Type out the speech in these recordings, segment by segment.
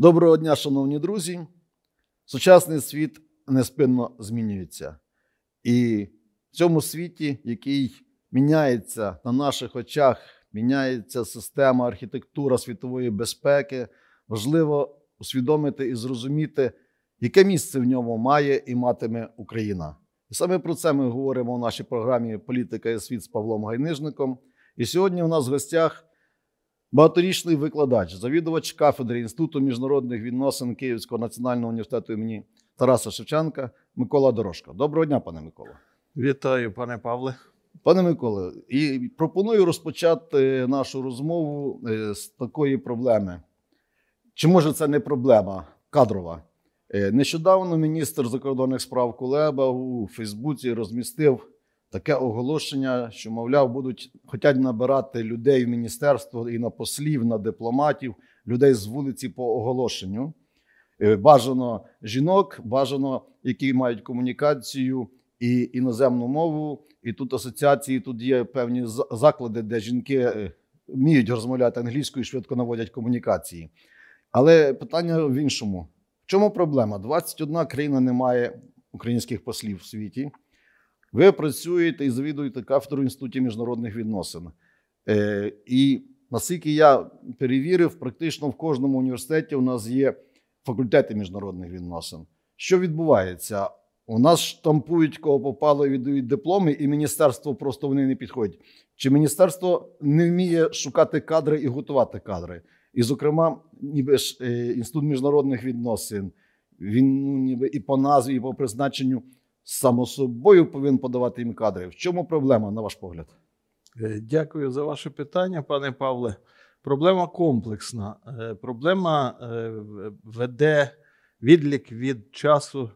Доброго дня, шановні друзі. Сучасний світ неспинно змінюється. І в цьому світі, який міняється на наших очах, міняється система, архітектура світової безпеки, важливо усвідомити і зрозуміти, яке місце в ньому має і матиме Україна. І саме про це ми говоримо у нашій програмі Політика і світ з Павлом Гайнижником. І сьогодні у нас в гостях багаторічний викладач, завідувач кафедри Інституту міжнародних відносин Київського національного університету імені Тараса Шевченка Микола Дорошко. Доброго дня, пане Микола. Вітаю, пане Павле. Пане Миколе, і пропоную розпочати е, нашу розмову е, з такої проблеми. Чи може це не проблема кадрова? Е, нещодавно міністр закордонних справ Кулеба у Фейсбуці розмістив таке оголошення, що, мовляв, будуть хотять набирати людей в міністерство і на послів, на дипломатів, людей з вулиці по оголошенню. Е, бажано жінок, бажано, які мають комунікацію і іноземну мову. І тут асоціації, тут є певні заклади, де жінки е, вміють розмовляти англійською і швидко наводять комунікації. Але питання в іншому: в чому проблема? 21 країна не має українських послів в світі. Ви працюєте і завідуєте кафедру інституту міжнародних відносин. Е, І наскільки я перевірив, практично в кожному університеті у нас є факультети міжнародних відносин. Що відбувається? У нас штампують, кого попало і віддають дипломи, і міністерство просто вони не підходять. Чи міністерство не вміє шукати кадри і готувати кадри? І, зокрема, ніби ж е, інститут міжнародних відносин, він ну, ніби і по назві, і по призначенню само собою повинен подавати їм кадри. В чому проблема, на ваш погляд? Е, дякую за ваше питання, пане Павле. Проблема комплексна. Е, проблема е, веде відлік від часу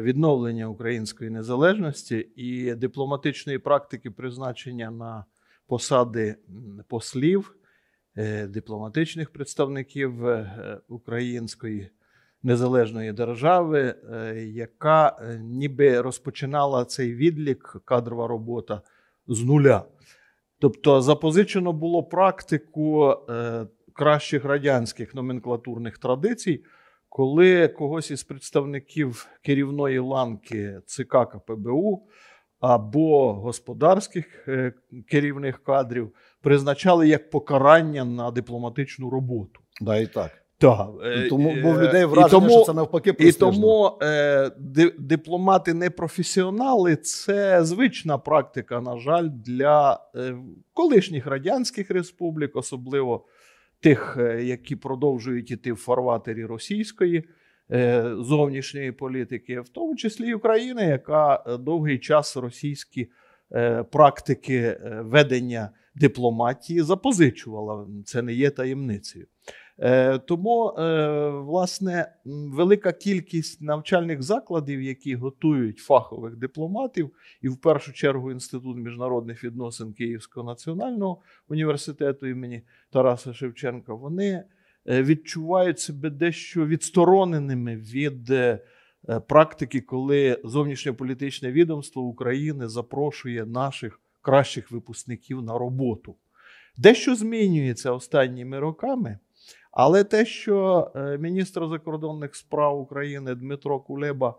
відновлення української незалежності і дипломатичної практики призначення на посади послів, дипломатичних представників української незалежної держави, е, яка е, ніби розпочинала цей відлік кадрова робота з нуля. Тобто запозичено було практику е, кращих радянських номенклатурних традицій, коли когось із представників керівної ланки ЦК КПБУ або господарських керівних кадрів призначали як покарання на дипломатичну роботу. Да, і так. Так. Е, тому був е, людей враження, тому, що це навпаки престижно. І тому е, дипломати не професіонали це звична практика, на жаль, для е, колишніх радянських республік, особливо тих, які продовжують іти в фарватері російської е, зовнішньої політики, в тому числі і України, яка довгий час російські е, практики ведення дипломатії запозичувала. Це не є таємницею. Е, тому, е, власне, велика кількість навчальних закладів, які готують фахових дипломатів, і в першу чергу інститут міжнародних відносин Київського національного університету імені Тараса Шевченка, вони е, відчувають себе дещо відстороненими від практики, коли зовнішньополітичне відомство України запрошує наших кращих випускників на роботу. Дещо змінюється останніми роками. Але те, що е, міністр закордонних справ України Дмитро Кулеба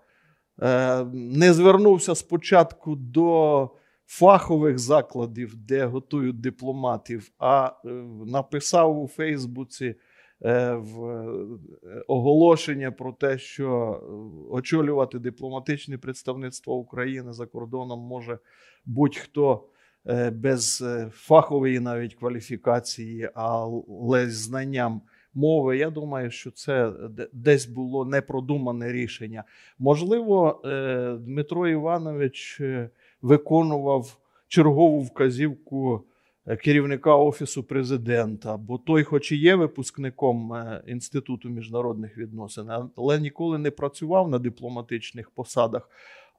е, не звернувся спочатку до фахових закладів, де готують дипломатів, а е, написав у Фейсбуці в оголошення про те, що очолювати дипломатичне представництво України за кордоном може будь-хто. Без фахової навіть кваліфікації, але з знанням мови. Я думаю, що це е, десь було непродумане рішення. Можливо, е, Дмитро Іванович е, виконував чергову вказівку керівника офісу президента, бо той, хоч і є випускником інституту міжнародних відносин, але ніколи не працював на дипломатичних посадах.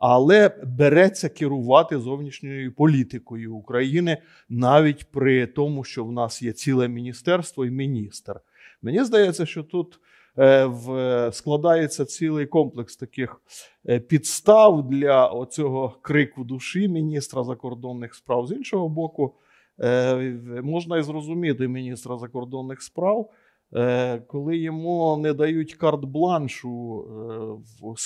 Але береться керувати зовнішньою політикою України навіть при тому, що в нас є ціле міністерство і міністр. Мені здається, що тут е, складається цілий комплекс таких е, підстав для оцього крику душі міністра закордонних справ. З іншого боку, е, можна і зрозуміти міністра закордонних справ. Коли йому не дають карт-бланшу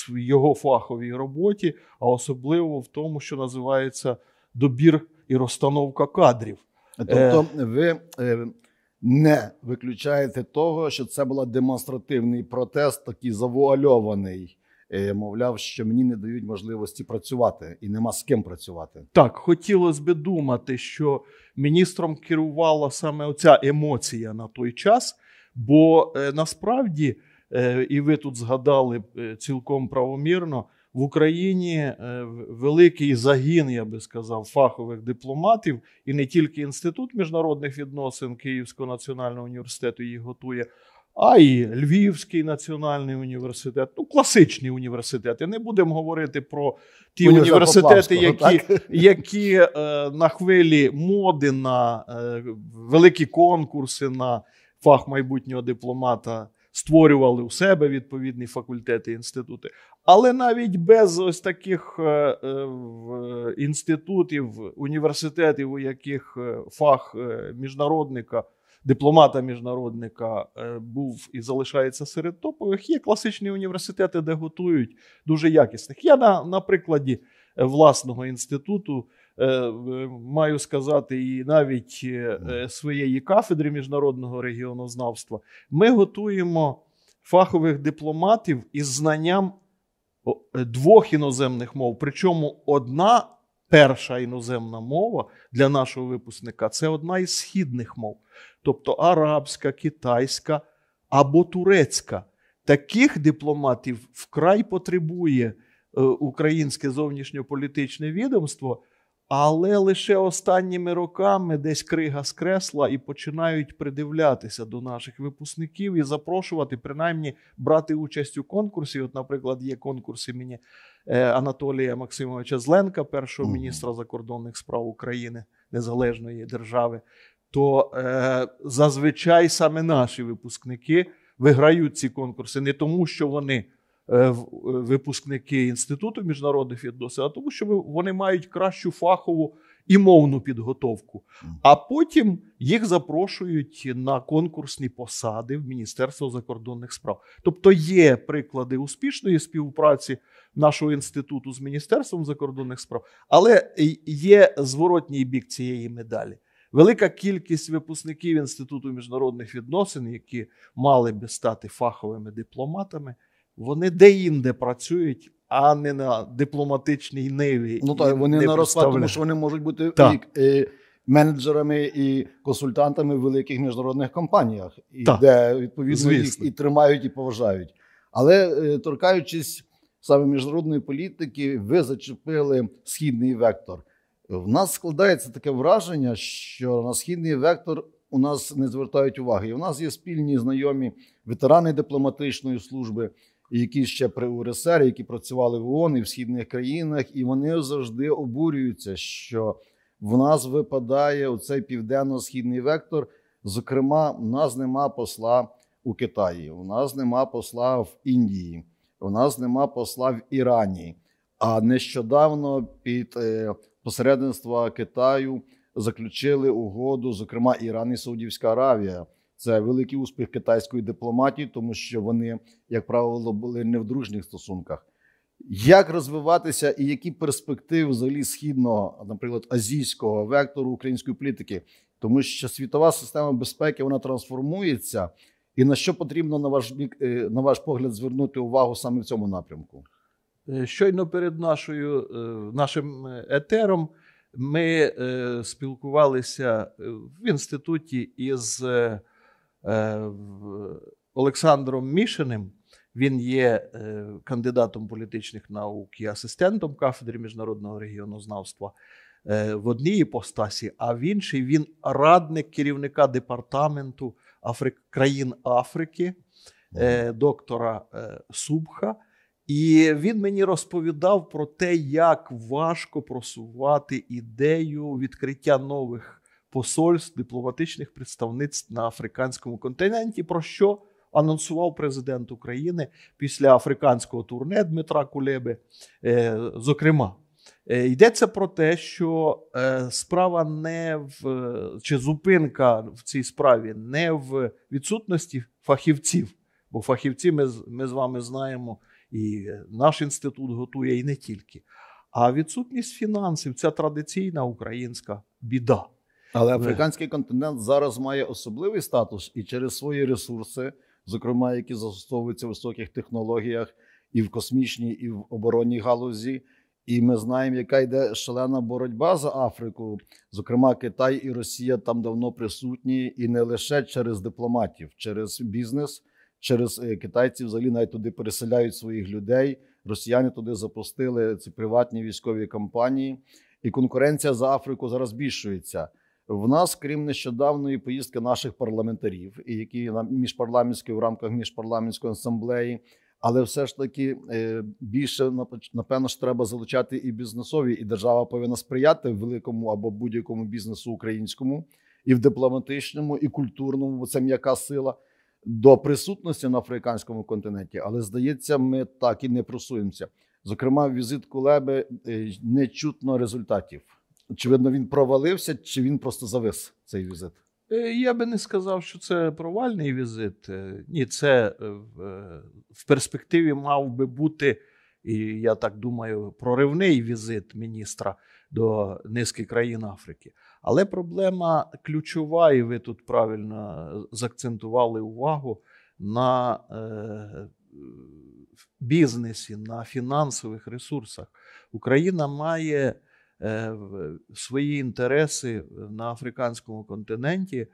в його фаховій роботі, а особливо в тому, що називається добір і розстановка кадрів, тобто ви не виключаєте того, що це був демонстративний протест, такий завуальований. Е, мовляв, що мені не дають можливості працювати і нема з ким працювати. Так, хотілося би думати, що міністром керувала саме оця емоція на той час, бо е, насправді, е, і ви тут згадали цілком правомірно в Україні е, великий загін, я би сказав, фахових дипломатів, і не тільки інститут міжнародних відносин Київського національного університету їх готує, а й Львівський національний університет. Ну, класичні університети. Не будемо говорити про ті університети, які які е, на хвилі моди на е, великі конкурси на фах майбутнього дипломата створювали у себе відповідні факультети і інститути. Але навіть без ось таких е, е, інститутів, університетів, у яких е, фах міжнародника, дипломата міжнародника був і залишається серед топових, є класичні університети, де готують дуже якісних. Я на, на прикладі власного інституту. Е, маю сказати, і навіть е, е, своєї кафедри міжнародного регіонознавства, ми готуємо фахових дипломатів із знанням двох іноземних мов. Причому одна перша іноземна мова для нашого випускника це одна із східних мов, тобто арабська, китайська або турецька. Таких дипломатів вкрай потребує українське зовнішньополітичне відомство, але лише останніми роками десь крига скресла і починають придивлятися до наших випускників і запрошувати, принаймні брати участь у конкурсі. От, наприклад, є конкурс імені е, Анатолія Максимовича Зленка, першого міністра закордонних справ України Незалежної держави. То е, зазвичай саме наші випускники виграють ці конкурси не тому, що вони. Е, е, випускники інституту міжнародних відносин, а тому, що вони мають кращу фахову і мовну підготовку. А потім їх запрошують на конкурсні посади в Міністерство закордонних справ. Тобто є приклади успішної співпраці нашого інституту з Міністерством закордонних справ, але є зворотній бік цієї медалі. Велика кількість випускників інституту міжнародних відносин, які мали би стати фаховими дипломатами вони деінде працюють, а не на дипломатичній ниві. Ну так, вони не на розклад, тому що вони можуть бути і е, менеджерами і консультантами в великих міжнародних компаніях, і так. де відповідно Звісно. їх і тримають, і поважають. Але е, торкаючись саме міжнародної політики, ви зачепили східний вектор. В нас складається таке враження, що на східний вектор у нас не звертають уваги. І У нас є спільні знайомі ветерани дипломатичної служби, які ще при УРСР, які працювали в ООН і в східних країнах, і вони завжди обурюються, що в нас випадає оцей південно-східний вектор. Зокрема, в нас нема посла у Китаї, у нас нема посла в Індії, у нас нема посла в Ірані. А нещодавно під е, посередництва Китаю заключили угоду, зокрема Іран і Саудівська Аравія. Це великий успіх китайської дипломатії, тому що вони, як правило, були не в дружніх стосунках. Як розвиватися і які перспективи взагалі східного, наприклад, азійського вектору української політики, тому що світова система безпеки вона трансформується, і на що потрібно на ваш е, на ваш погляд звернути увагу саме в цьому напрямку? Е, щойно перед нашою е, нашим етером ми спілкувалися в інституті із Е, Олександром Мішиним. Він є е, кандидатом політичних наук і асистентом кафедри міжнародного регіонознавства е, в одній іпостасі, а в іншій він радник керівника департаменту Афри країн Африки, доктора Субха. І він мені розповідав про те, як важко просувати ідею відкриття нових посольств дипломатичних представництв на африканському континенті. Про що анонсував президент України після африканського турне Дмитра Кулеби? Е, зокрема, е, йдеться про те, що е, справа не в чи зупинка в цій справі не в відсутності фахівців. Бо фахівці ми ми з вами знаємо, і наш інститут готує, і не тільки. А відсутність фінансів це традиційна українська біда. Але африканський континент зараз має особливий статус і через свої ресурси, зокрема, які застосовуються в високих технологіях, і в космічній, і в оборонній галузі. І ми знаємо, яка йде шалена боротьба за Африку. Зокрема, Китай і Росія там давно присутні, і не лише через дипломатів, через бізнес, через е, китайців взагалі навіть туди переселяють своїх людей. Росіяни туди запустили ці приватні військові компанії, і конкуренція за Африку зараз збільшується. В нас, крім нещодавної поїздки наших парламентарів, які на міжпарламентські в рамках міжпарламентської асамблеї, але все ж таки е, більше напевно ж треба залучати і бізнесові, і держава повинна сприяти великому або будь-якому бізнесу українському, і в дипломатичному, і культурному, бо це м'яка сила до присутності на африканському континенті. Але здається, ми так і не просуємося. Зокрема, візит Кулеби е, не чутно результатів очевидно, він провалився, чи він просто завис цей візит? Е, я би не сказав, що це провальний візит. Е, ні, це е, в перспективі мав би бути, і я так думаю, проривний візит міністра до низки країн Африки. Але проблема ключова, і ви тут правильно закцентували увагу на бізнесі, на фінансових ресурсах. Україна має. Е, свої інтереси е, на африканському континенті е,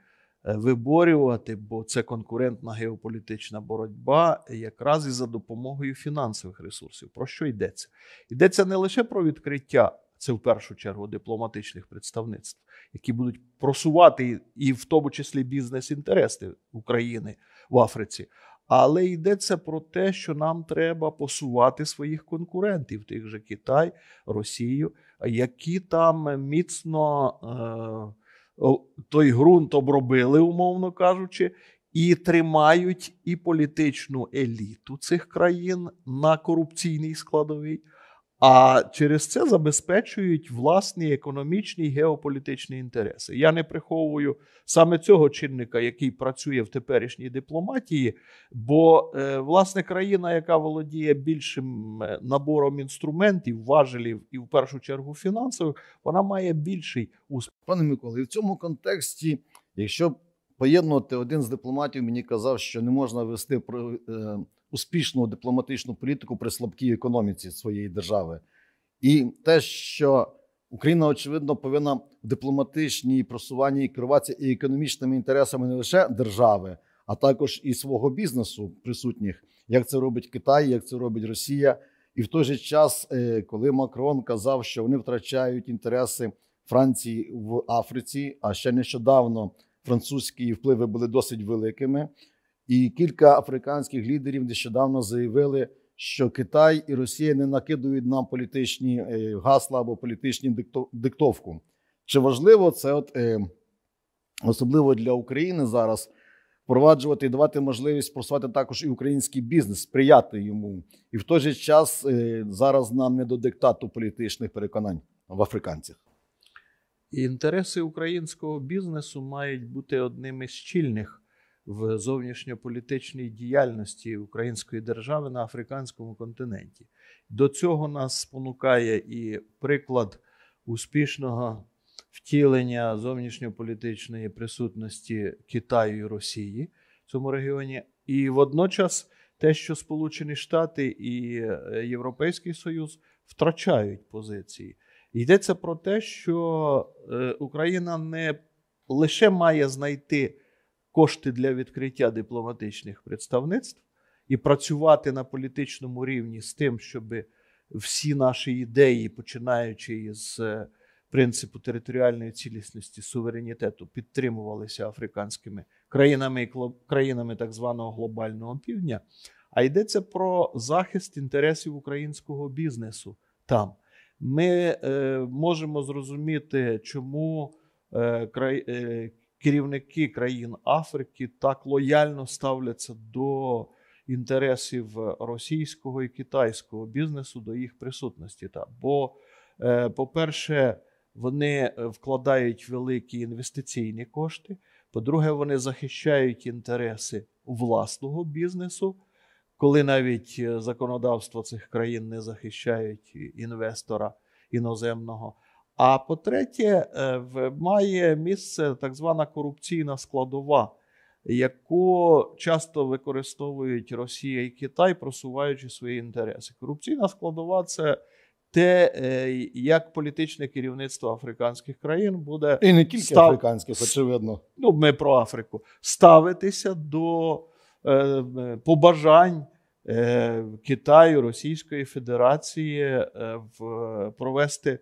виборювати, бо це конкурентна геополітична боротьба, якраз і за допомогою фінансових ресурсів. Про що йдеться? Йдеться не лише про відкриття. Це в першу чергу дипломатичних представництв, які будуть просувати і в тому числі бізнес-інтереси України в Африці. Але йдеться про те, що нам треба посувати своїх конкурентів, тих же Китай, Росію які там міцно е, той ґрунт обробили, умовно кажучи, і тримають і політичну еліту цих країн на корупційній складовій. А через це забезпечують власні економічні і геополітичні інтереси. Я не приховую саме цього чинника, який працює в теперішній дипломатії, бо е, власне країна, яка володіє більшим е, набором інструментів, важелів і в першу чергу фінансових, вона має більший успіх. Пане Миколи, і в цьому контексті, якщо поєднувати один з дипломатів, мені казав, що не можна вести про. Е, успішну дипломатичну політику при слабкій економіці своєї держави, і те, що Україна, очевидно, повинна в дипломатичній просуванні керуватися і економічними інтересами не лише держави, а також і свого бізнесу присутніх, як це робить Китай, як це робить Росія. І в той же час, е, коли Макрон казав, що вони втрачають інтереси Франції в Африці, а ще нещодавно французькі впливи були досить великими. І кілька африканських лідерів нещодавно заявили, що Китай і Росія не накидують нам політичні е, гасла або політичні диктовку. Чи важливо це, от е, особливо для України зараз, впроваджувати і давати можливість просувати також і український бізнес, сприяти йому, і в той же час е, зараз нам не до диктату політичних переконань в африканцях. Інтереси українського бізнесу мають бути одними з чільних в зовнішньополітичній діяльності Української держави на африканському континенті. До цього нас спонукає і приклад успішного втілення зовнішньополітичної присутності Китаю і Росії в цьому регіоні, і водночас те, що Сполучені Штати і е, Європейський Союз втрачають позиції. Йдеться про те, що е, Україна не лише має знайти кошти для відкриття дипломатичних представництв і працювати на політичному рівні з тим, щоб всі наші ідеї, починаючи з е, принципу територіальної цілісності суверенітету, підтримувалися африканськими країнами і країнами так званого глобального півдня. А йдеться про захист інтересів українського бізнесу там. Ми е, можемо зрозуміти, чому е, край, е, керівники країн Африки так лояльно ставляться до інтересів російського і китайського бізнесу, до їх присутності. Та Бо, е, по-перше, вони вкладають великі інвестиційні кошти. По-друге, вони захищають інтереси власного бізнесу, коли навіть е, законодавство цих країн не захищають інвестора іноземного. А по-третє, е, має місце так звана корупційна складова, яку часто використовують Росія і Китай, просуваючи свої інтереси. Корупційна складова це. Те, е, як політичне керівництво африканських країн буде і не тільки став... африканських, очевидно, ну ми про Африку ставитися до е, побажань е, Китаю Російської Федерації в провести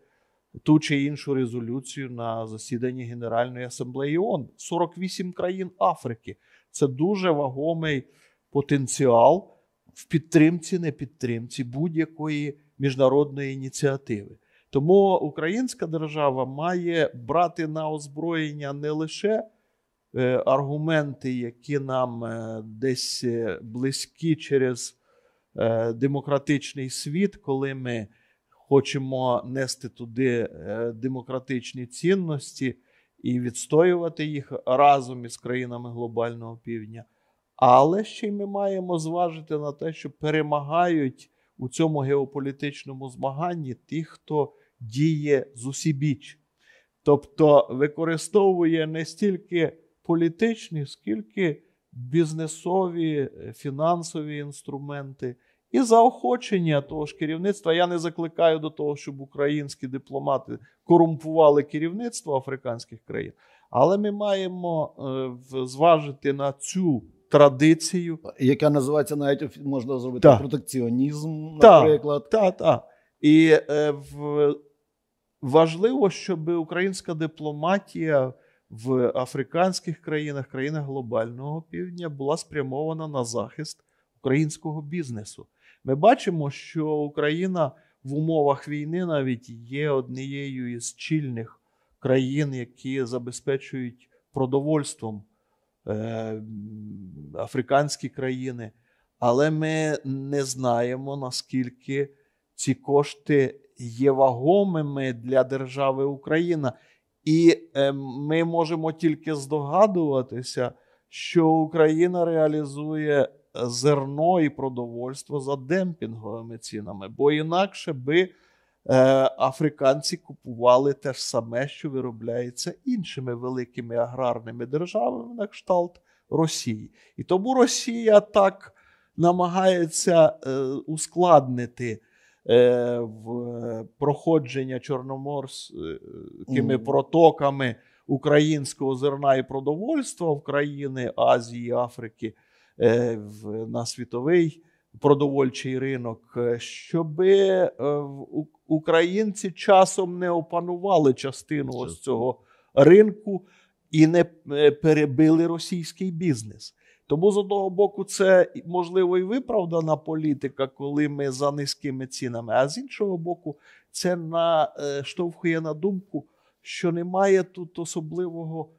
ту чи іншу резолюцію на засіданні Генеральної асамблеї ООН. 48 країн Африки. Це дуже вагомий потенціал в підтримці, не підтримці будь-якої міжнародної ініціативи. Тому українська держава має брати на озброєння не лише е, аргументи, які нам е, десь близькі через е, демократичний світ, коли ми хочемо нести туди е, демократичні цінності і відстоювати їх разом із країнами глобального півдня. Але ще й ми маємо зважити на те, що перемагають у цьому геополітичному змаганні ті, хто діє зусібіч. Тобто використовує не стільки політичні, скільки бізнесові, фінансові інструменти. І заохочення того ж керівництва. Я не закликаю до того, щоб українські дипломати корумпували керівництво африканських країн. Але ми маємо е, зважити на цю традицію, яка називається навіть можна зробити та. протекціонізм, наприклад. Так, так. Та. І е, в, важливо, щоб українська дипломатія в африканських країнах, країнах глобального півдня, була спрямована на захист українського бізнесу. Ми бачимо, що Україна в умовах війни навіть є однією із чільних країн, які забезпечують продовольством е, африканські країни, але ми не знаємо, наскільки ці кошти є вагомими для держави Україна. І е, ми можемо тільки здогадуватися, що Україна реалізує зерно і продовольство за демпінговими цінами, бо інакше би е, африканці купували те ж саме, що виробляється іншими великими аграрними державами на кшталт Росії. І тому Росія так намагається е, ускладнити е, в проходження чорноморськими протоками українського зерна і продовольства в країни Азії, Африки. Е, на світовий продовольчий ринок, е, щоб е, українці часом не опанували частину Це. ось цього ринку. І не перебили російський бізнес. Тому з одного боку, це можливо і виправдана політика, коли ми за низькими цінами. А з іншого боку, це наштовхує на думку, що немає тут особливого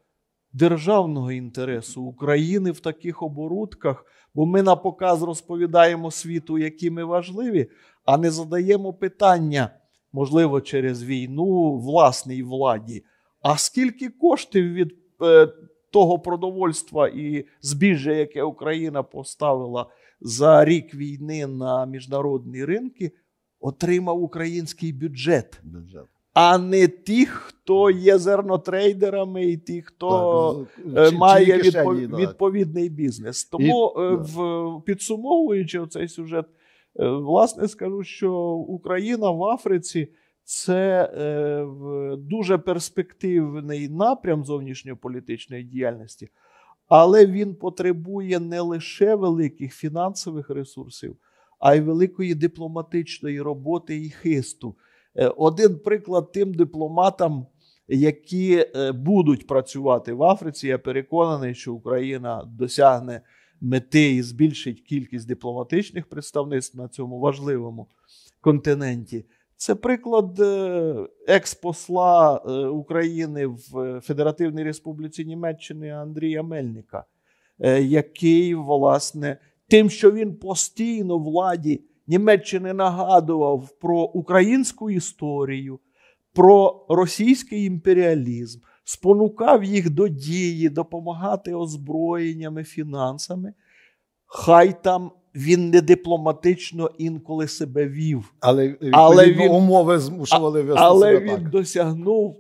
державного інтересу України в таких оборудках, бо ми на показ розповідаємо світу, які ми важливі, а не задаємо питання, можливо, через війну власній владі. А скільки коштів від е, того продовольства і збіжжя, яке Україна поставила за рік війни на міжнародні ринки, отримав український бюджет. бюджет а не ті, хто є зернотрейдерами, і ті, хто так, ну, е, має кишені, відпов... відповідний бізнес. Тому, і... Е, в... підсумовуючи цей сюжет, е, власне, скажу, що Україна в Африці. Це е, дуже перспективний напрям зовнішньополітичної діяльності, але він потребує не лише великих фінансових ресурсів, а й великої дипломатичної роботи і хисту. Е, один приклад тим дипломатам, які е, будуть працювати в Африці. Я переконаний, що Україна досягне мети і збільшить кількість дипломатичних представництв на цьому важливому континенті. Це приклад е, екс-посла України в Федеративній Республіці Німеччини Андрія Мельника, який, власне, тим, що він постійно владі Німеччини нагадував про українську історію, про російський імперіалізм, спонукав їх до дії, допомагати озброєннями, фінансами. Хай там він не дипломатично інколи себе вів, але але він, умови змушували вести але себе він так. досягнув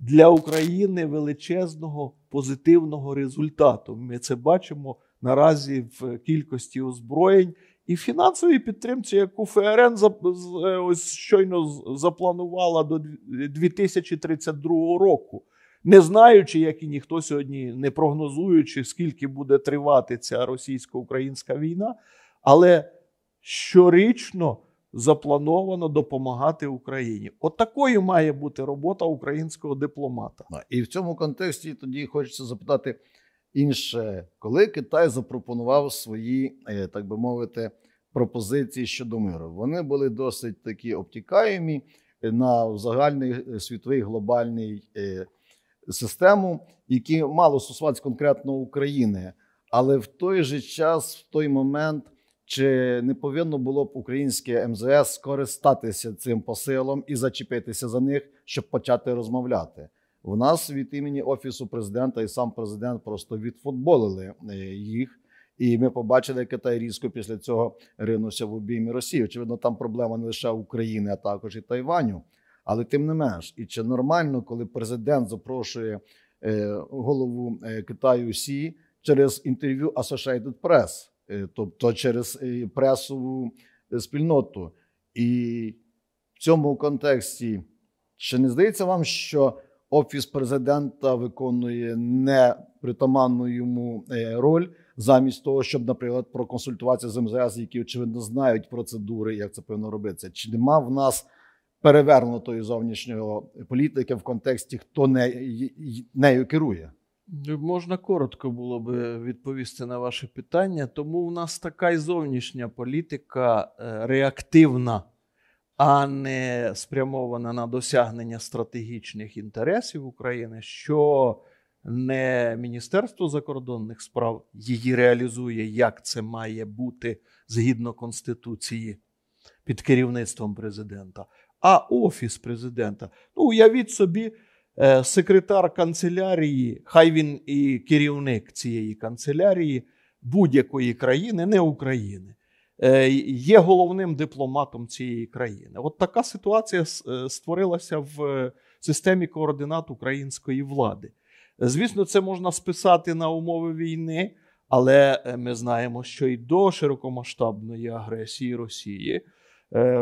для України величезного позитивного результату. Ми це бачимо наразі в кількості озброєнь, і фінансовій підтримці, яку ФРН е, ось щойно запланувала до 2032 року, не знаючи, як і ніхто сьогодні, не прогнозуючи, скільки буде тривати ця російсько-українська війна, але щорічно заплановано допомагати Україні. От такою має бути робота українського дипломата. І в цьому контексті тоді хочеться запитати. Інше, коли Китай запропонував свої, е, так би мовити, пропозиції щодо миру, вони були досить такі обтікаємі е, на загальний е, світовий глобальний систему, які мало стосуватися конкретно України, але в той же час, в той момент, чи не повинно було б українське МЗС ем скористатися цим посилом і зачепитися за них, щоб почати розмовляти. В нас від імені офісу президента і сам президент просто відфутболили е, їх. І ми побачили, як Китай різко після цього ринувся в обіймі Росії. Очевидно, там проблема не лише України, а також і Тайваню. Але тим не менш, і чи нормально, коли президент запрошує е, голову е, Китаю Сі через інтерв'ю Associated Press, тобто через пресову спільноту, і в цьому контексті чи не здається вам, що офіс президента виконує непритаманну йому е, роль. Замість того, щоб, наприклад, проконсультуватися з МЗС, які очевидно знають процедури, як це повинно робитися. Чи нема в нас перевернутої зовнішньої політики в контексті, хто не, нею керує? Ну, можна коротко було би відповісти на ваше питання. Тому в нас така й зовнішня політика е, реактивна а не спрямована на досягнення стратегічних інтересів України, що не Міністерство закордонних справ її реалізує, як це має бути згідно Конституції під керівництвом президента, а Офіс президента. Ну, уявіть собі, е, секретар канцелярії, хай він і керівник цієї канцелярії будь-якої країни, не України. Е, є головним дипломатом цієї країни. От така ситуація е, створилася в е, системі координат української влади. Звісно, це можна списати на умови війни, але ми знаємо, що і до широкомасштабної агресії Росії.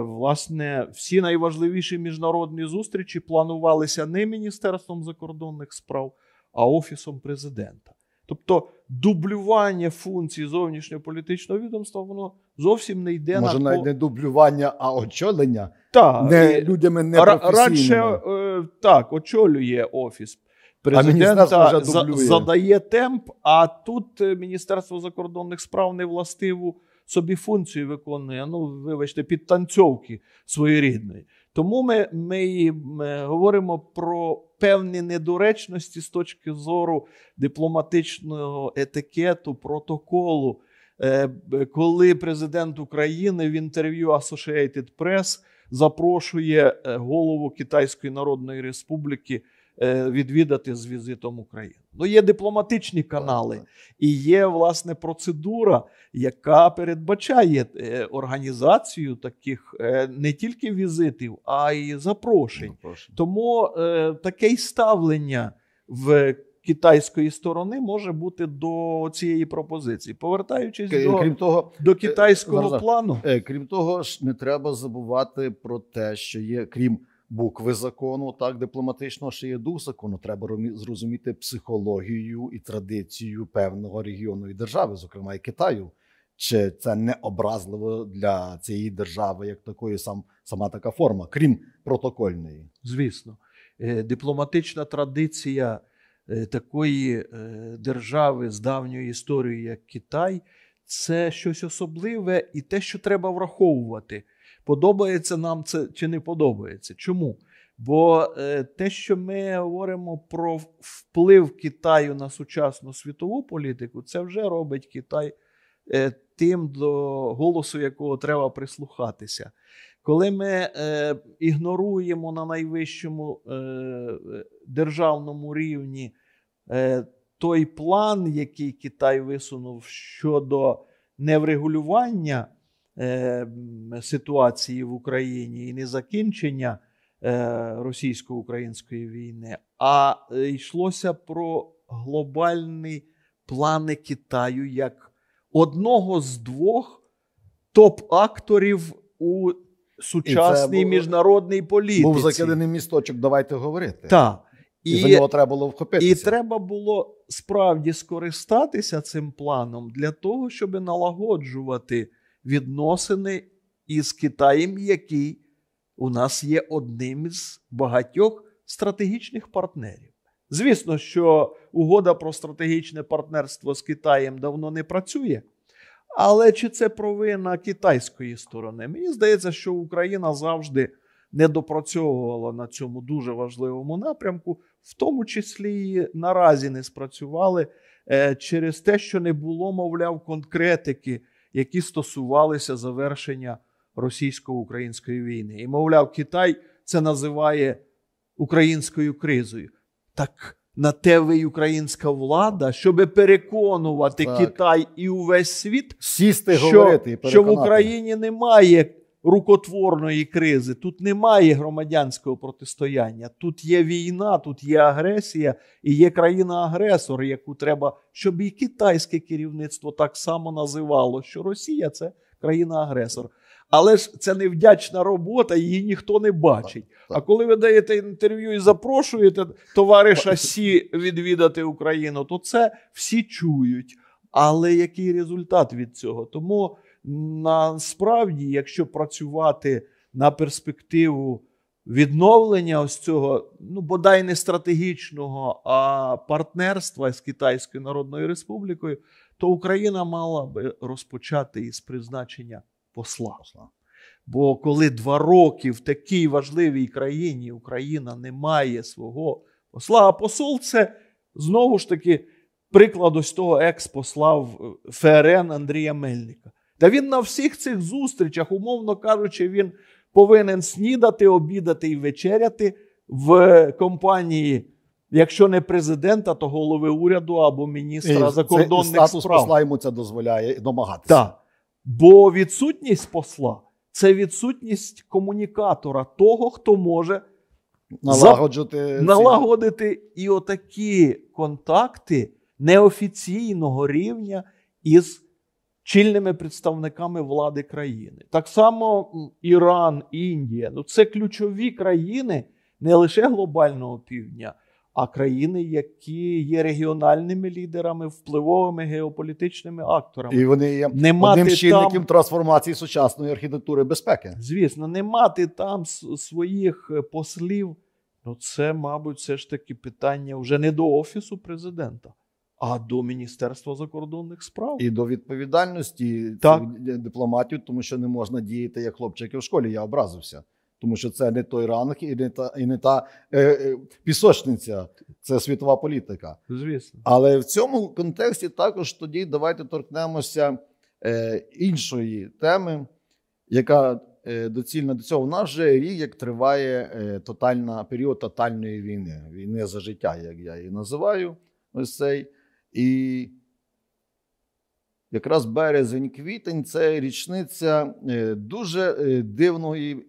Власне, всі найважливіші міжнародні зустрічі планувалися не Міністерством закордонних справ, а Офісом президента. Тобто дублювання функцій зовнішнього політичного відомства, воно зовсім не йде Може, на. Може, навіть не дублювання, а очолення та, не, людями не Радше е, так, очолює офіс. Президента за, задає темп, а тут е, Міністерство закордонних справ не властиву собі функцію виконує. Ну, вибачте, підтанцьовки своєрідної. Тому ми, ми, ми говоримо про певні недоречності з точки зору дипломатичного етикету, протоколу, е, коли президент України в інтерв'ю Associated Press запрошує е, голову Китайської Народної Республіки е, відвідати з візитом України. Ну, є дипломатичні канали, і є власне процедура, яка передбачає е, організацію таких е, не тільки візитів, а й запрошень. запрошень. Тому е, таке й ставлення в китайської сторони може бути до цієї пропозиції, повертаючись крім до того, до китайського зараз, плану. Крім того, ж не треба забувати про те, що є крім букви закону, так дипломатичного ще є дух закону. Треба зрозуміти психологію і традицію певного регіону і держави, зокрема і Китаю. Чи це не образливо для цієї держави, як такої сам сама така форма, крім протокольної? Звісно, е, дипломатична традиція е, такої е, держави з давньої історії, як Китай, це щось особливе і те, що треба враховувати подобається нам це чи не подобається. Чому? Бо е, те, що ми говоримо про вплив Китаю на сучасну світову політику, це вже робить Китай е, тим, до голосу якого треба прислухатися. Коли ми е, ігноруємо на найвищому державному рівні той план, який Китай висунув щодо неврегулювання Ем, ситуації в Україні і не закінчення е, російсько-української війни, а е, йшлося про глобальні плани Китаю як одного з двох топ-акторів у сучасній міжнародній політиці. Був закиданий місточок, давайте говорити. Так. І, і за нього треба було вхопитися. І треба було справді скористатися цим планом для того, щоб налагоджувати відносини із Китаєм, який у нас є одним із багатьох стратегічних партнерів. Звісно, що угода про стратегічне партнерство з Китаєм давно не працює. Але чи це провина китайської сторони? Мені здається, що Україна завжди недопрацьовувала на цьому дуже важливому напрямку, в тому числі і наразі не спрацювали е, через те, що не було, мовляв, конкретики які стосувалися завершення російсько-української війни. І, мовляв, Китай це називає українською кризою. Так на те ви українська влада, щоб переконувати так. Китай і увесь світ, сісти що, говорити і що в Україні немає рукотворної кризи, тут немає громадянського протистояння, тут є війна, тут є агресія і є країна-агресор, яку треба, щоб і китайське керівництво так само називало, що Росія це країна-агресор. Але ж це невдячна робота, її ніхто не бачить. А коли ви даєте інтерв'ю і запрошуєте товариша Сі відвідати Україну, то це всі чують. Але який результат від цього? Тому насправді, якщо працювати на перспективу відновлення ось цього, ну бодай не стратегічного, а партнерства з Китайською Народною Республікою, то Україна мала би розпочати із призначення посла. Бо коли два роки в такій важливій країні Україна не має свого посла, а посол це знову ж таки приклад ось того екс-посла е, ФРН Андрія Мельника. Та він на всіх цих зустрічах, умовно кажучи, він повинен снідати, обідати і вечеряти в компанії, якщо не президента, то голови уряду або міністра і закордонних це, і статус справ. посла йому це дозволяє домагатися. Так. Бо відсутність посла це відсутність комунікатора, того, хто може налагоджити, налагодити і отакі контакти неофіційного рівня із чільними представниками влади країни. Так само Іран, Індія ну це ключові країни не лише глобального півдня, а країни, які є регіональними лідерами, впливовими геополітичними акторами. І вони є не одним з чинників трансформації сучасної архітектури безпеки. Звісно, не мати там своїх е, послів. Ну, це, мабуть, все ж таки питання вже не до офісу президента а до Міністерства закордонних справ і до відповідальності так. дипломатів, тому що не можна діяти як хлопчики в школі. Я образився, тому що це не той ранг і не та і не та е, е, пісочниця. Це світова політика. Звісно, але в цьому контексті також тоді давайте торкнемося е, іншої теми, яка е, доцільна до цього У нас вже рік як триває е, тотальна період тотальної війни, війни за життя, як я її називаю. Ось цей і якраз березень-квітень це річниця е, дуже е, дивної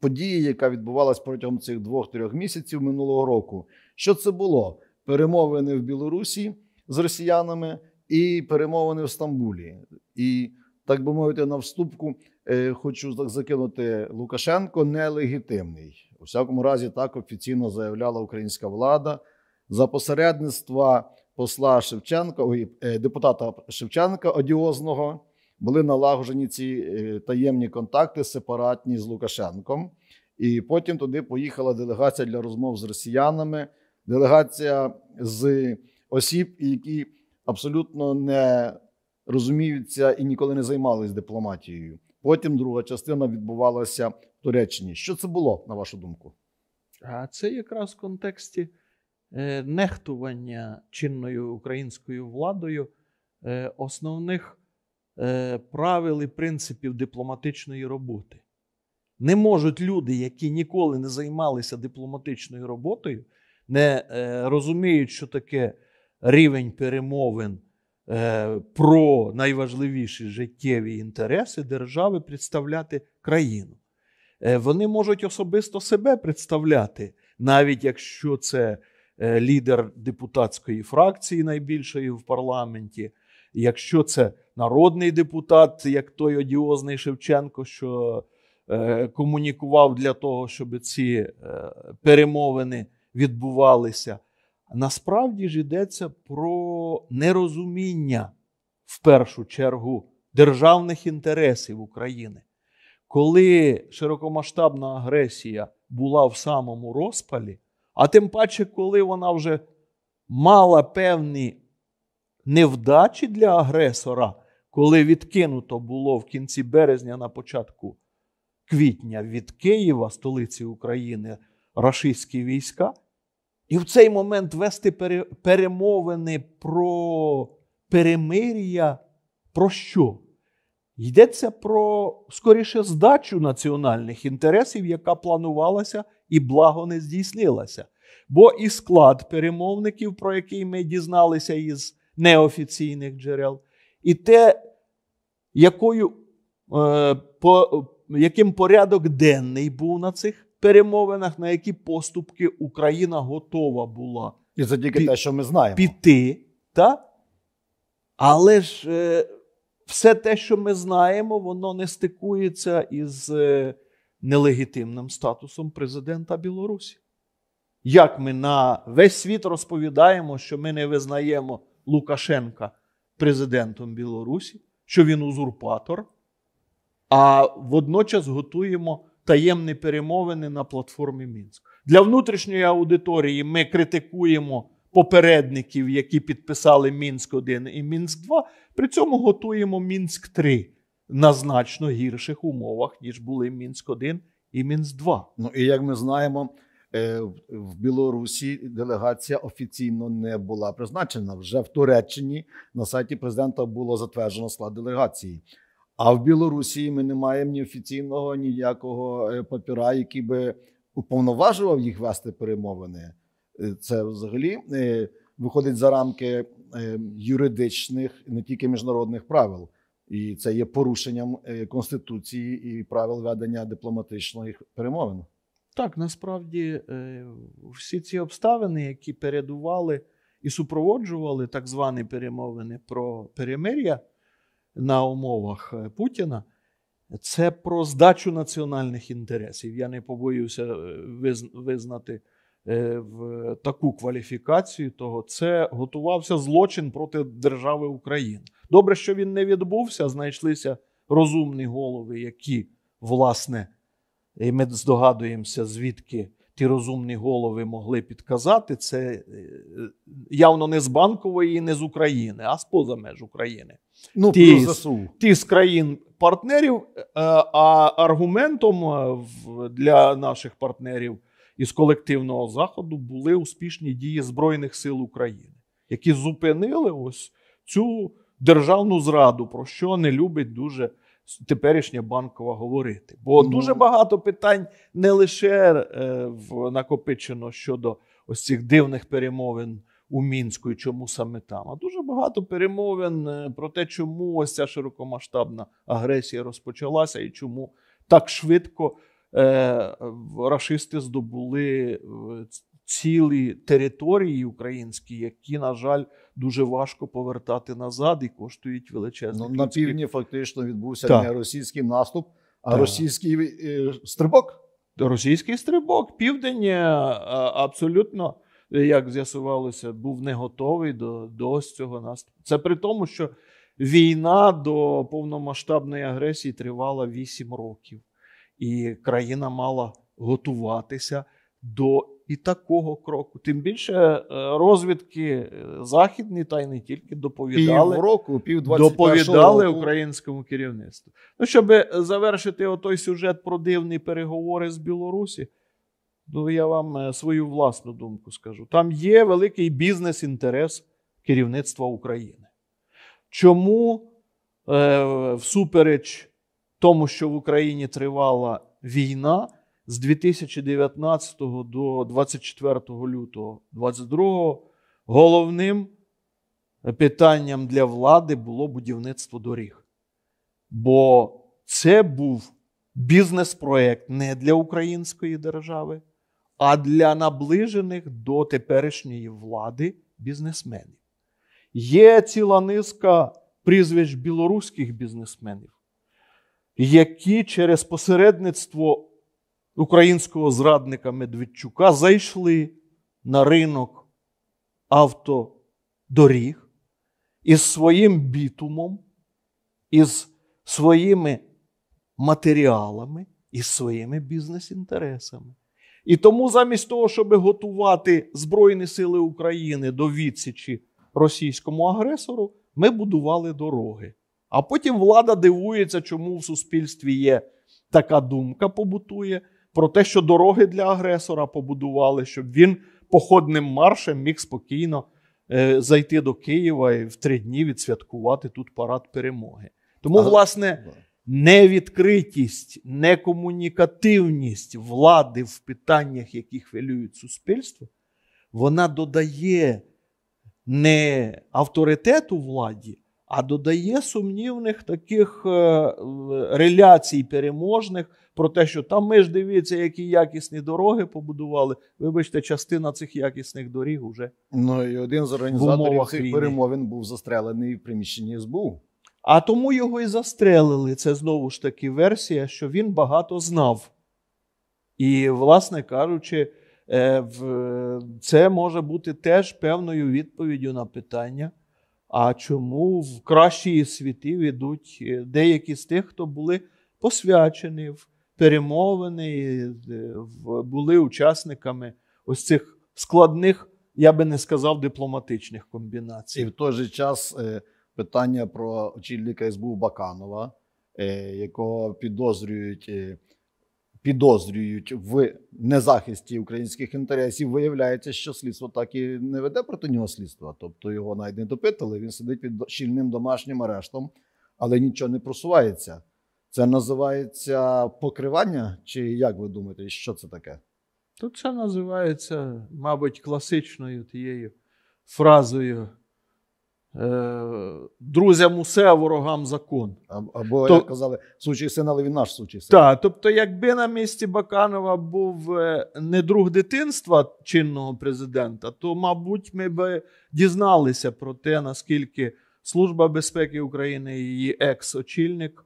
події, яка відбувалась протягом цих двох-трьох місяців минулого року. Що це було? Перемовини в Білорусі з росіянами і перемовини в Стамбулі. І, так би мовити, на вступку е, хочу закинути Лукашенко нелегітимний. У всякому разі, так офіційно заявляла українська влада за посередництва посла Шевченка, ой, е, депутата Шевченка одіозного були налагоджені ці е, таємні контакти сепаратні з Лукашенком. І потім туди поїхала делегація для розмов з росіянами, делегація з осіб, які абсолютно не розуміються і ніколи не займалися дипломатією. Потім друга частина відбувалася в Туреччині. Що це було на вашу думку? А це якраз в контексті Е, нехтування чинною українською владою е, основних е, правил і принципів дипломатичної роботи. Не можуть люди, які ніколи не займалися дипломатичною роботою, не розуміють, що таке рівень перемовин про найважливіші життєві інтереси держави представляти країну. Вони можуть особисто себе представляти, навіть якщо це Е, лідер депутатської фракції найбільшої в парламенті. Якщо це народний депутат, як той одіозний Шевченко, що е, комунікував для того, щоб ці е, перемовини відбувалися, насправді ж йдеться про нерозуміння в першу чергу державних інтересів України. Коли широкомасштабна агресія була в самому розпалі, а тим паче, коли вона вже мала певні невдачі для агресора, коли відкинуто було в кінці березня, на початку квітня від Києва, столиці України, рашистські війська, і в цей момент вести перемовини про перемир'я, про що? Йдеться про скоріше здачу національних інтересів, яка планувалася і благо не здійснилася. Бо і склад перемовників, про який ми дізналися із неофіційних джерел, і те, якою, е, по, яким порядок денний був на цих перемовинах, на які поступки Україна готова була І це те, що ми знаємо. піти. Та? Але ж е, все те, що ми знаємо, воно не стикується із. Е, нелегітимним статусом президента Білорусі. Як ми на весь світ розповідаємо, що ми не визнаємо Лукашенка президентом Білорусі, що він узурпатор, а водночас готуємо таємні перемовини на платформі Мінськ. Для внутрішньої аудиторії ми критикуємо попередників, які підписали Мінськ 1 і Мінськ 2. При цьому готуємо Мінськ 3 на значно гірших умовах, ніж були Мінськ 1 і Мінськ 2 Ну і як ми знаємо, е, в Білорусі делегація офіційно не була призначена. Вже в Туреччині на сайті президента було затверджено склад делегації. А в Білорусі ми не маємо ні офіційного ніякого е, папіра, який би уповноважував їх вести перемовини. Е, це взагалі виходить за рамки юридичних, не тільки міжнародних правил і це є порушенням е, конституції і правил ведення дипломатичних перемовин. Так насправді е, всі ці обставини, які передували і супроводжували так звані перемовини про перемир'я на умовах е, Путіна. Це про здачу національних інтересів. Я не побоюся визнати Е, в таку кваліфікацію, того це готувався злочин проти держави України. Добре, що він не відбувся, знайшлися розумні голови, які, власне, і ми здогадуємося, звідки ті розумні голови могли підказати. Це е, явно не з банкової, і не з України, а з поза меж України. Ну, ті, ті з країн партнерів, е, а аргументом для наших партнерів із колективного заходу були успішні дії Збройних сил України, які зупинили ось цю державну зраду, про що не любить дуже теперішня банкова говорити. Бо ну, дуже ну. багато питань не лише е, в накопичено щодо ось цих дивних перемовин. У мінську і чому саме там, а дуже багато перемовин е, про те, чому ось ця широкомасштабна агресія розпочалася, і чому так швидко Е, рашисти здобули е, цілі території українські, які, на жаль, дуже важко повертати назад і коштують величезних. Ну, на півдні фактично відбувся так. не російський наступ, а так. російський е, стрибок. Російський стрибок, південь абсолютно, як з'ясувалося, був не готовий до до ось цього наступу. Це при тому, що війна до повномасштабної агресії тривала 8 років і країна мала готуватися до і такого кроку. Тим більше е, розвідки е, західні, та й не тільки доповідали пів року, пів доповідали року. українському керівництву. Ну, щоб завершити отой сюжет про дивні переговори з Білорусі. Ну, я вам е, свою власну думку скажу. Там є великий бізнес-інтерес керівництва України. Чому е, всупереч тому, що в Україні тривала війна з 2019 до 24 лютого 2022 головним питанням для влади було будівництво доріг. Бо це був бізнес-проект не для української держави, а для наближених до теперішньої влади бізнесменів. Є ціла низка прізвищ білоруських бізнесменів які через посередництво українського зрадника Медведчука зайшли на ринок автодоріг із своїм бітумом, із своїми матеріалами і своїми бізнес-інтересами. І тому, замість того, щоб готувати Збройні Сили України до відсічі російському агресору, ми будували дороги. А потім влада дивується, чому в суспільстві є така думка, побутує про те, що дороги для агресора побудували, щоб він походним маршем міг спокійно е, зайти до Києва і в три дні відсвяткувати тут парад перемоги. Тому, а, власне, невідкритість, некомунікативність влади в питаннях, які хвилюють суспільство, вона додає не авторитету владі а додає сумнівних таких е, реляцій переможних про те, що там ми ж дивіться, які якісні дороги побудували. Вибачте, частина цих якісних доріг уже ну і один з організаторів цих перемовин був застрелений в приміщенні СБУ. А тому його і застрелили. Це знову ж таки версія, що він багато знав. І, власне кажучи, е, це може бути теж певною відповіддю на питання. А чому в кращі світів ідуть е, деякі з тих, хто були посвячені в перемовини, е, були учасниками ось цих складних, я би не сказав, дипломатичних комбінацій. І в той же час е, питання про очільника СБУ Баканова, якого підозрюють підозрюють в незахисті українських інтересів, виявляється, що слідство так і не веде проти нього слідства. Тобто його навіть не допитали. Він сидить під щільним домашнім арештом, але нічого не просувається. Це називається покривання, чи як ви думаєте, що це таке? То це називається, мабуть, класичною тією фразою Е, друзям усе, ворогам закон. Або як казали, сучий син, але він наш сучий син. Так, тобто, якби на місці Баканова був е, не друг дитинства чинного президента, то, мабуть, ми б дізналися про те, наскільки Служба безпеки України і її екс-очільник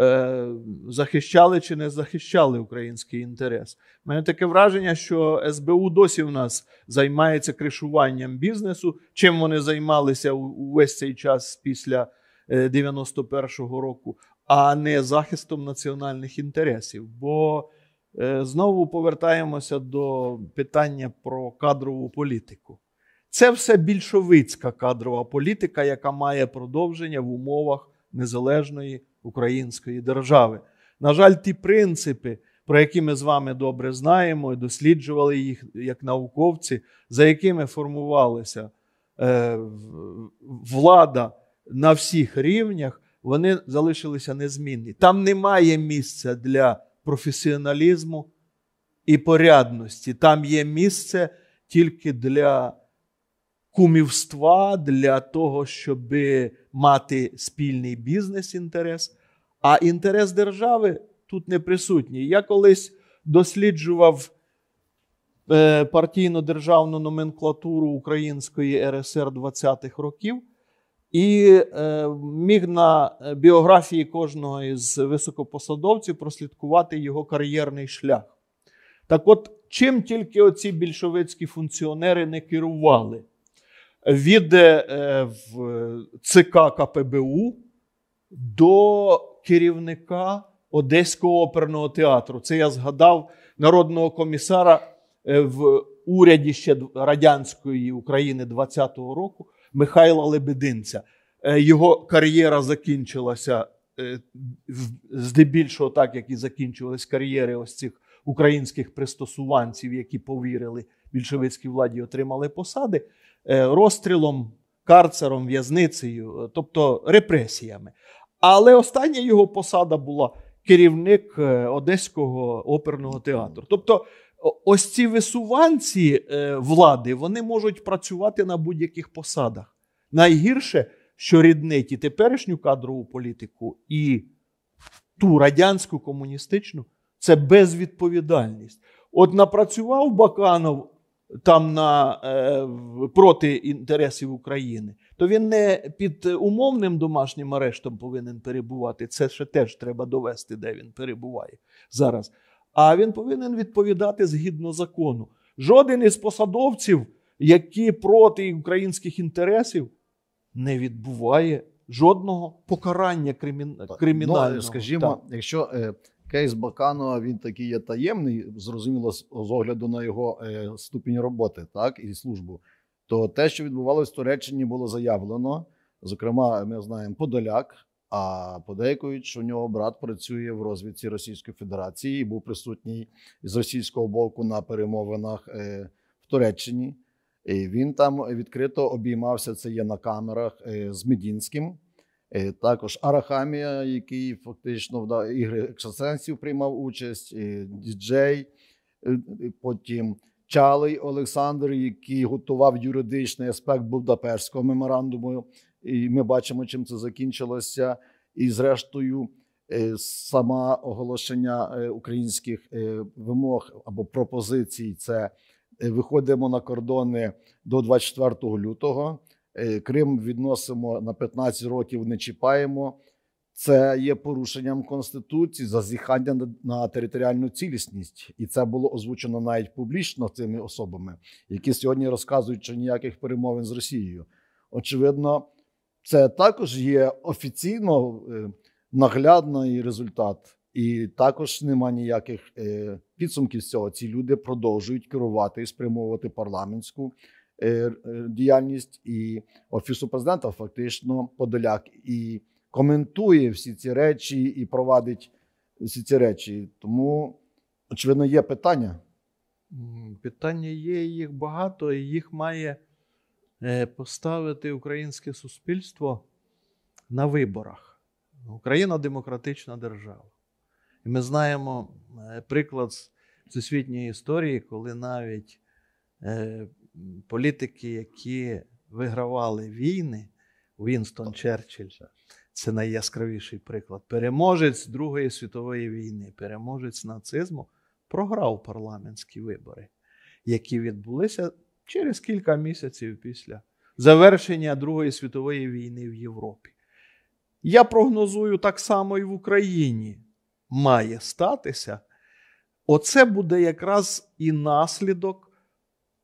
Е, захищали чи не захищали український інтерес. У мене таке враження, що СБУ досі в нас займається кришуванням бізнесу, чим вони займалися увесь цей час після 91-го е, року, а не захистом національних інтересів. Бо е, знову повертаємося до питання про кадрову політику. Це все більшовицька кадрова політика, яка має продовження в умовах незалежної української держави. На жаль, ті принципи, про які ми з вами добре знаємо, і досліджували їх як науковці, за якими формувалася е, влада на всіх рівнях, вони залишилися незмінні. Там немає місця для професіоналізму і порядності. Там є місце тільки для кумівства, для того, щоби мати спільний бізнес-інтерес, а інтерес держави тут не присутній. Я колись досліджував е, партійно державну номенклатуру Української РСР 20-х років. І е, міг на біографії кожного із високопосадовців прослідкувати його кар'єрний шлях. Так, от чим тільки оці більшовицькі функціонери не керували від е, ЦК КПБУ до керівника Одеського оперного театру. Це я згадав народного комісара е, в уряді ще радянської України 20-го року Михайла Лебединця. Е, його кар'єра закінчилася здебільшого, так як і закінчувалися кар'єри ось цих українських пристосуванців, які повірили більшовицькій владі, отримали посади. Е, розстрілом, карцером, в'язницею, е, тобто репресіями. Але остання його посада була керівник е, Одеського оперного театру. Тобто, ось ці висуванці влади вони можуть працювати на будь-яких посадах. Найгірше, що ріднить і теперішню кадрову політику, і ту радянську комуністичну це безвідповідальність. От напрацював Баканов там на, е, проти інтересів України, то він не під умовним домашнім арештом повинен перебувати. Це ще теж треба довести, де він перебуває зараз. А він повинен відповідати згідно закону. Жоден із посадовців, які проти українських інтересів, не відбуває жодного покарання кримін... Ну, кримінального. Ну, скажімо, так. якщо е, Кейс Баканова він такий є таємний, зрозуміло, з огляду на його е, ступінь роботи, так і службу. То те, що відбувалося в Туреччині, було заявлено. Зокрема, ми знаємо Подоляк. А подейкують, що у нього брат працює в розвідці Російської Федерації і був присутній з російського боку на перемовинах е, в Туреччині. І Він там відкрито обіймався. Це є на камерах е, з Медінським. Е, також Арахамія, який фактично в ігри екстрасенсів приймав участь, е, діджей, е, потім Чалий Олександр, який готував юридичний аспект Будапештського меморандуму. І ми бачимо, чим це закінчилося. І, зрештою, сама оголошення українських вимог або пропозицій це виходимо на кордони до 24 лютого. Е, Крим відносимо на 15 років, не чіпаємо. Це є порушенням конституції зазіхання на територіальну цілісність, і це було озвучено навіть публічно цими особами, які сьогодні розказують, що ніяких перемовин з Росією. Очевидно, це також є офіційно е, наглядний результат, і також нема ніяких е, підсумків з цього. Ці люди продовжують керувати і спрямовувати парламентську. Е, е, діяльність і офісу президента, фактично Подоляк і коментує всі ці речі і провадить всі ці речі. Тому, очевидно, є питання. Питання є, їх багато, і їх має е, поставити українське суспільство на виборах. Україна демократична держава. І ми знаємо приклад з всесвітньої історії, коли навіть політики, які вигравали війни, Вінстон Черчилль, це найяскравіший приклад. Переможець Другої світової війни, переможець нацизму, програв парламентські вибори, які відбулися через кілька місяців після завершення Другої світової війни в Європі. Я прогнозую так само і в Україні має статися. Оце буде якраз і наслідок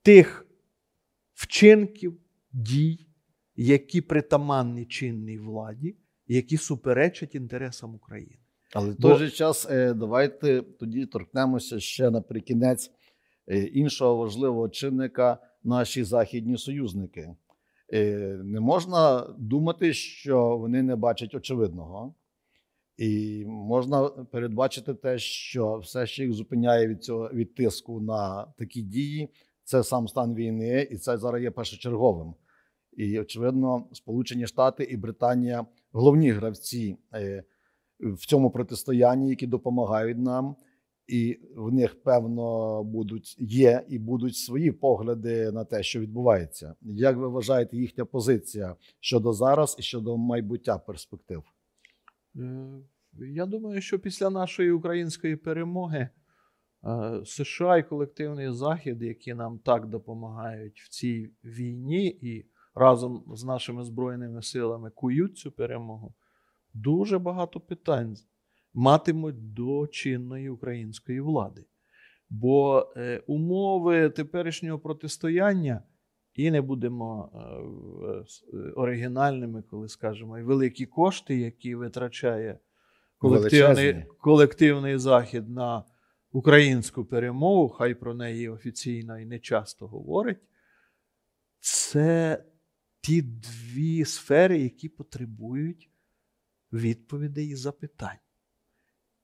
тих вчинків, дій, які притаманні чинній владі, які суперечать інтересам України. Але в той же час е, давайте тоді торкнемося ще наприкінець е, іншого важливого чинника наші західні союзники. Е, не можна думати, що вони не бачать очевидного, і можна передбачити те, що все ще їх зупиняє від цього від тиску на такі дії це сам стан війни, і це зараз є першочерговим. І очевидно, Сполучені Штати і Британія головні гравці е, в цьому протистоянні, які допомагають нам, і в них певно будуть є і будуть свої погляди на те, що відбувається. Як ви вважаєте їхня позиція щодо зараз і щодо майбуття перспектив? Е, я думаю, що після нашої української перемоги Е, США і колективний захід, які нам так допомагають в цій війні і разом з нашими збройними силами кують цю перемогу. Дуже багато питань матимуть до чинної української влади. Бо е, умови теперішнього протистояння, і не будемо е, оригінальними, коли скажемо, і великі кошти, які витрачає колективний, колективний захід на українську перемогу, хай про неї офіційно і не часто говорить, це ті дві сфери, які потребують відповідей і запитань.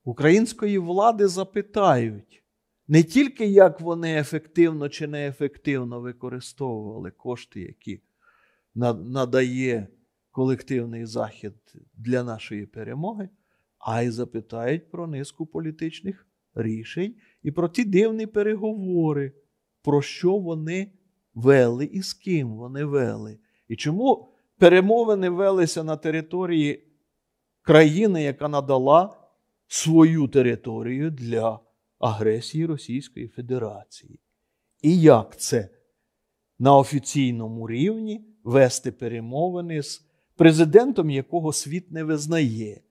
Української влади запитають не тільки, як вони ефективно чи неефективно використовували кошти, які надає колективний захід для нашої перемоги, а й запитають про низку політичних рішень і про ті дивні переговори, про що вони вели і з ким вони вели. І чому перемовини велися на території країни, яка надала свою територію для агресії Російської Федерації. І як це на офіційному рівні вести перемовини з президентом, якого світ не визнає?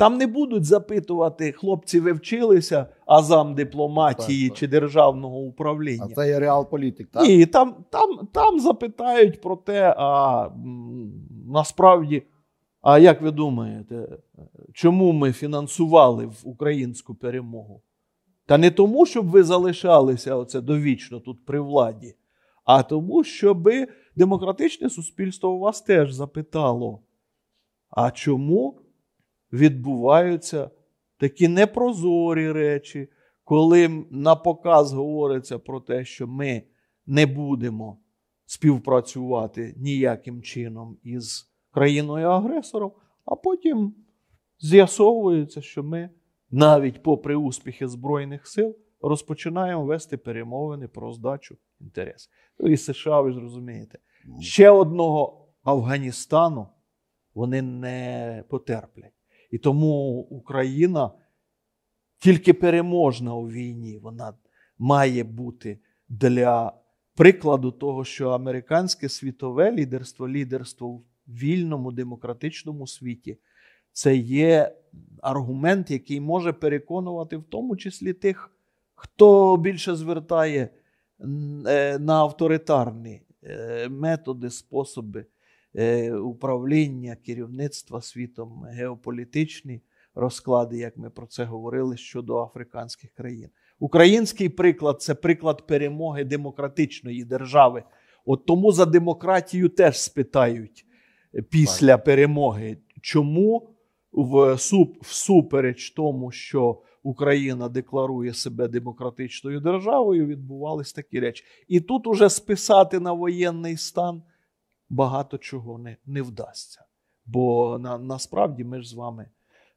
Там не будуть запитувати, хлопці ви вчилися азам дипломатії так, так. чи державного управління. А це є реалполітик, так? Ні, там там, там запитають про те, а насправді, а як ви думаєте, чому ми фінансували в українську перемогу? Та не тому, щоб ви залишалися оце довічно тут при владі, а тому, щоб демократичне суспільство у вас теж запитало, а чому? відбуваються такі непрозорі речі, коли на показ говориться про те, що ми не будемо співпрацювати ніяким чином із країною-агресором, а потім з'ясовується, що ми навіть попри успіхи Збройних сил розпочинаємо вести перемовини про здачу інтересів. Ну, і США, ви зрозумієте, ще одного Афганістану вони не потерплять. І тому Україна тільки переможна у війні. Вона має бути для прикладу того, що американське світове лідерство, лідерство в вільному демократичному світі. Це є аргумент, який може переконувати в тому числі тих, хто більше звертає е, на авторитарні е, методи, способи. Е, управління, керівництва світом, геополітичні розклади, як ми про це говорили щодо африканських країн. Український приклад це приклад перемоги демократичної держави. От тому за демократію теж спитають після перемоги, чому всупереч тому, що Україна декларує себе демократичною державою, відбувались такі речі. І тут уже списати на воєнний стан багато чого не не вдасться. Бо на, насправді ми ж з вами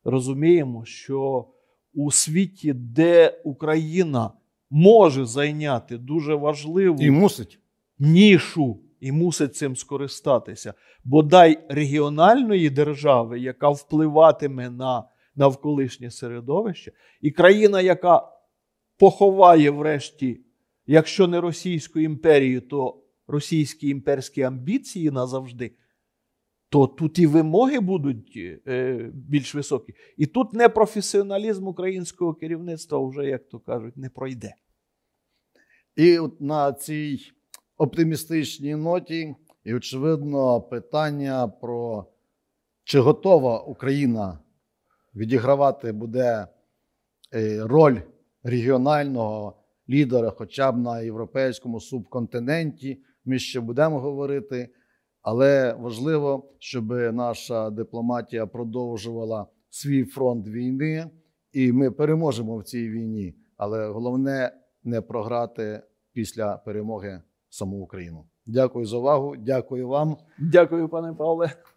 розуміємо, що у світі, де Україна може зайняти дуже важливу і мусить. нішу і мусить цим скористатися, бодай регіональної держави, яка впливатиме на навколишнє середовище, і країна, яка поховає врешті, якщо не Російську імперію, то російські імперські амбіції назавжди, то тут і вимоги будуть е, більш високі. І тут непрофесіоналізм українського керівництва вже, як то кажуть, не пройде. І от на цій оптимістичній ноті, і очевидно, питання про чи готова Україна відігравати буде е, роль регіонального лідера, хоча б на європейському субконтиненті ми ще будемо говорити. Але важливо, щоб наша дипломатія продовжувала свій фронт війни, і ми переможемо в цій війні. Але головне не програти після перемоги саму Україну. Дякую за увагу. Дякую вам. Дякую, пане Павле.